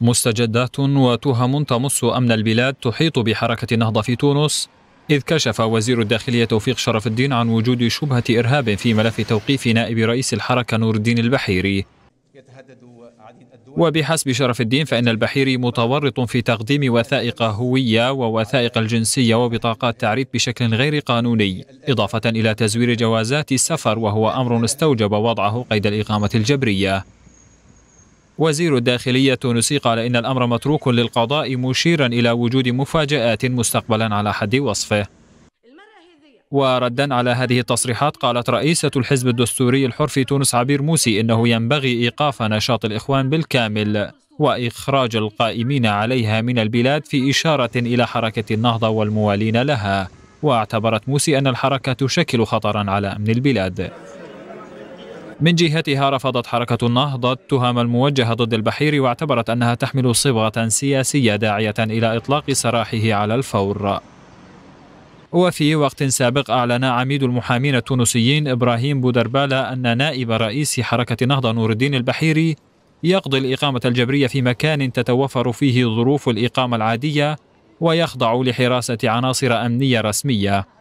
مستجدات وتهم تمس أمن البلاد تحيط بحركة النهضة في تونس إذ كشف وزير الداخلية توفيق شرف الدين عن وجود شبهة إرهاب في ملف توقيف نائب رئيس الحركة نور الدين البحيري وبحسب شرف الدين فإن البحيري متورط في تقديم وثائق هوية ووثائق الجنسية وبطاقات تعريف بشكل غير قانوني إضافة إلى تزوير جوازات السفر وهو أمر استوجب وضعه قيد الإقامة الجبرية وزير الداخلية التونسي قال إن الأمر متروك للقضاء مشيرا إلى وجود مفاجآت مستقبلا على حد وصفه وردا على هذه التصريحات قالت رئيسة الحزب الدستوري الحر في تونس عبير موسي إنه ينبغي إيقاف نشاط الإخوان بالكامل وإخراج القائمين عليها من البلاد في إشارة إلى حركة النهضة والموالين لها واعتبرت موسي أن الحركة تشكل خطرا على أمن البلاد من جهتها رفضت حركة النهضة التهم الموجهة ضد البحيري واعتبرت أنها تحمل صبغة سياسية داعية إلى إطلاق سراحه على الفور وفي وقت سابق أعلن عميد المحامين التونسيين إبراهيم بودربالة أن نائب رئيس حركة النهضة نور الدين البحيري يقضي الإقامة الجبرية في مكان تتوفر فيه ظروف الإقامة العادية ويخضع لحراسة عناصر أمنية رسمية